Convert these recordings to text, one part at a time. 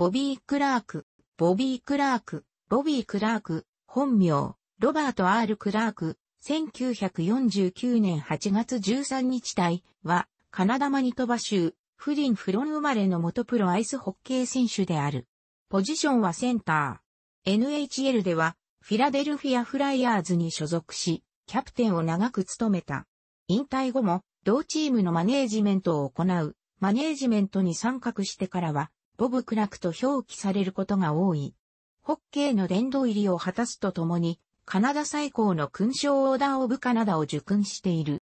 ボビー・クラーク、ボビー・クラーク、ボビー・クラーク、本名、ロバート・ R・ クラーク、1949年8月13日隊は、カナダマニトバ州、フリン・フロン生まれの元プロアイスホッケー選手である。ポジションはセンター。NHL では、フィラデルフィア・フライヤーズに所属し、キャプテンを長く務めた。引退後も、同チームのマネージメントを行う、マネージメントに参画してからは、ボブ・クラクと表記されることが多い。ホッケーの殿堂入りを果たすとともに、カナダ最高の勲章オーダー・オブ・カナダを受勲している。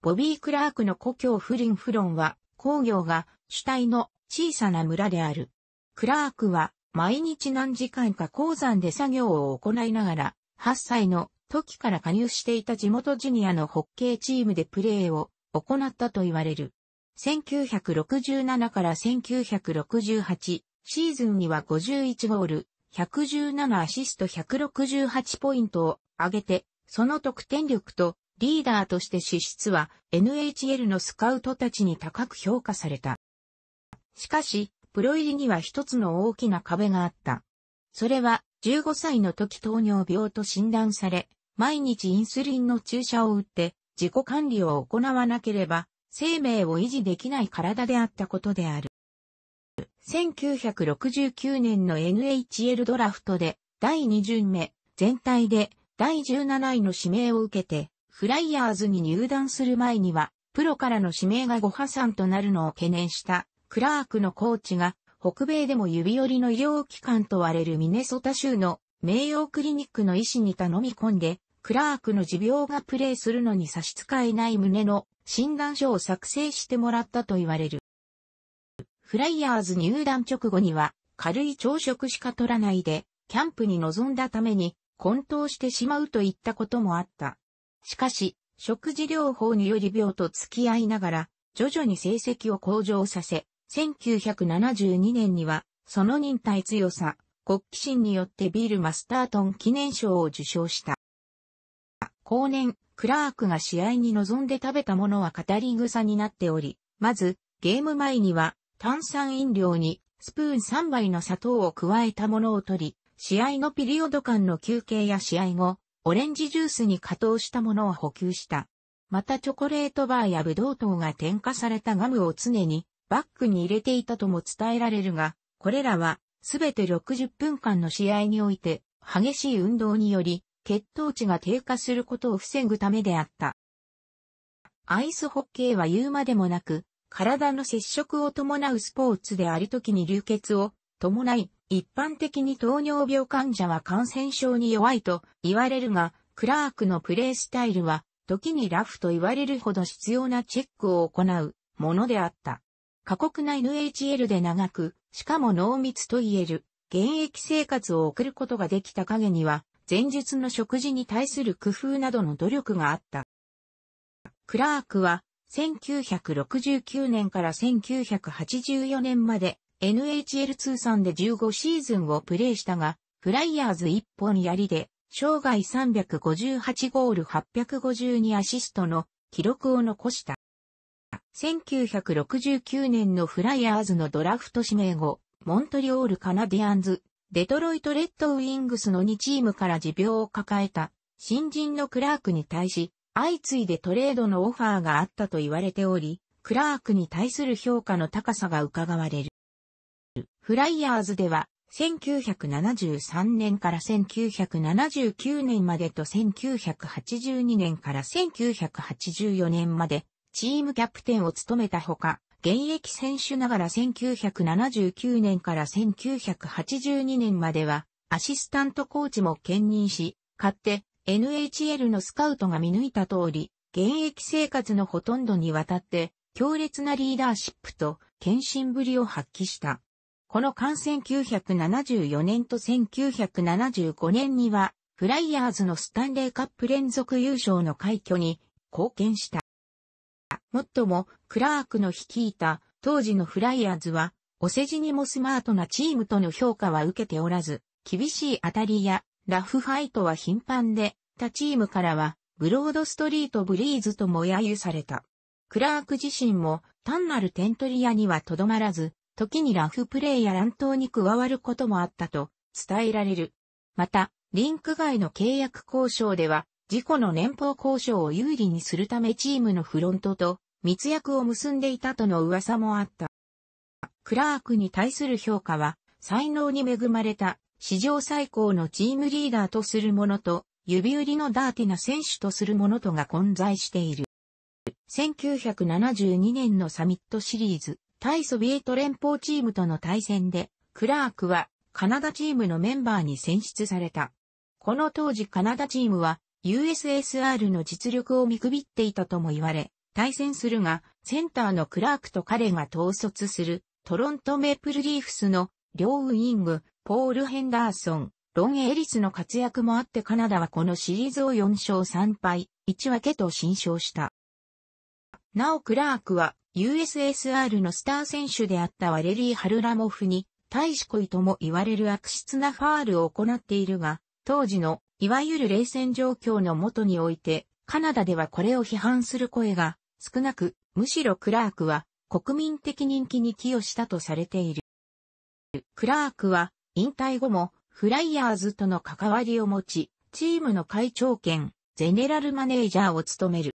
ボビー・クラークの故郷フリン・フロンは、工業が主体の小さな村である。クラークは、毎日何時間か鉱山で作業を行いながら、8歳の時から加入していた地元ジュニアのホッケーチームでプレーを行ったと言われる。1967から1968シーズンには51ゴール、117アシスト168ポイントを上げて、その得点力とリーダーとして資質は NHL のスカウトたちに高く評価された。しかし、プロ入りには一つの大きな壁があった。それは15歳の時糖尿病と診断され、毎日インスリンの注射を打って自己管理を行わなければ生命を維持できない体であったことである。1969年の NHL ドラフトで第2巡目、全体で第17位の指名を受けて、フライヤーズに入団する前には、プロからの指名が誤破産となるのを懸念したクラークのコーチが、北米でも指折りの医療機関と割れるミネソタ州の名誉クリニックの医師に頼み込んで、クラークの持病がプレイするのに差し支えない胸の診断書を作成してもらったと言われる。フライヤーズ入団直後には軽い朝食しか取らないで、キャンプに臨んだために混沌してしまうといったこともあった。しかし、食事療法により病と付き合いながら、徐々に成績を向上させ、1972年には、その忍耐強さ、国旗心によってビールマスタートン記念賞を受賞した。後年、クラークが試合に臨んで食べたものは語り草になっており、まず、ゲーム前には、炭酸飲料に、スプーン3杯の砂糖を加えたものを取り、試合のピリオド間の休憩や試合後、オレンジジュースに加糖したものを補給した。またチョコレートバーやブドウ糖が添加されたガムを常にバッグに入れていたとも伝えられるが、これらはすべて60分間の試合において激しい運動により血糖値が低下することを防ぐためであった。アイスホッケーは言うまでもなく、体の接触を伴うスポーツである時に流血を伴い、一般的に糖尿病患者は感染症に弱いと言われるが、クラークのプレースタイルは、時にラフと言われるほど必要なチェックを行うものであった。過酷な NHL で長く、しかも濃密と言える、現役生活を送ることができた影には、前日の食事に対する工夫などの努力があった。クラークは1969年から1984年まで NHL 通算で15シーズンをプレーしたが、フライヤーズ一本槍で、生涯358ゴール852アシストの記録を残した。1969年のフライヤーズのドラフト指名後、モントリオールカナディアンズデトロイト・レッドウィングスの2チームから持病を抱えた新人のクラークに対し、相次いでトレードのオファーがあったと言われており、クラークに対する評価の高さが伺われる。フライヤーズでは、1973年から1979年までと1982年から1984年まで、チームキャプテンを務めたほか、現役選手ながら1979年から1982年までは、アシスタントコーチも兼任し、勝って NHL のスカウトが見抜いた通り、現役生活のほとんどにわたって、強烈なリーダーシップと献身ぶりを発揮した。この間1974年と1975年には、フライヤーズのスタンレーカップ連続優勝の快挙に貢献した。もっとも、クラークの率いた当時のフライヤーズは、お世辞にもスマートなチームとの評価は受けておらず、厳しい当たりやラフファイトは頻繁で、他チームからは、ブロードストリートブリーズとも揶揄された。クラーク自身も単なる点取り屋にはとどまらず、時にラフプレーや乱闘に加わることもあったと伝えられる。また、リンク外の契約交渉では自己の年俸交渉を有利にするためチームのフロントと密約を結んでいたとの噂もあった。クラークに対する評価は、才能に恵まれた史上最高のチームリーダーとするものと、指売りのダーティな選手とするものとが混在している。1972年のサミットシリーズ、対ソビエト連邦チームとの対戦で、クラークはカナダチームのメンバーに選出された。この当時カナダチームは USSR の実力を見くびっていたとも言われ、対戦するが、センターのクラークと彼が統率する、トロントメープルリーフスの両ウイング、ポール・ヘンダーソン、ロン・エリスの活躍もあってカナダはこのシリーズを4勝3敗、1分けと新勝した。なおクラークは USSR のスター選手であったワレリー・ハルラモフに、大使恋とも言われる悪質なファールを行っているが、当時のいわゆる冷戦状況のもとにおいて、カナダではこれを批判する声が少なく、むしろクラークは国民的人気に寄与したとされている。クラークは引退後もフライヤーズとの関わりを持ち、チームの会長兼ゼネラルマネージャーを務める。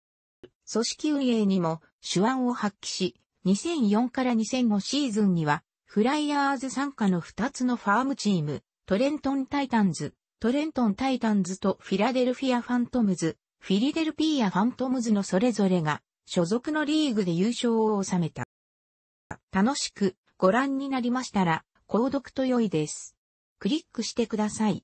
組織運営にも手腕を発揮し、2004から2005シーズンにはフライヤーズ参加の2つのファームチーム、トレントンタイタンズ、トレントンタイタンズとフィラデルフィアファントムズ、フィリデルピアファントムズのそれぞれが所属のリーグで優勝を収めた。楽しくご覧になりましたら、購読と良いです。クリックしてください。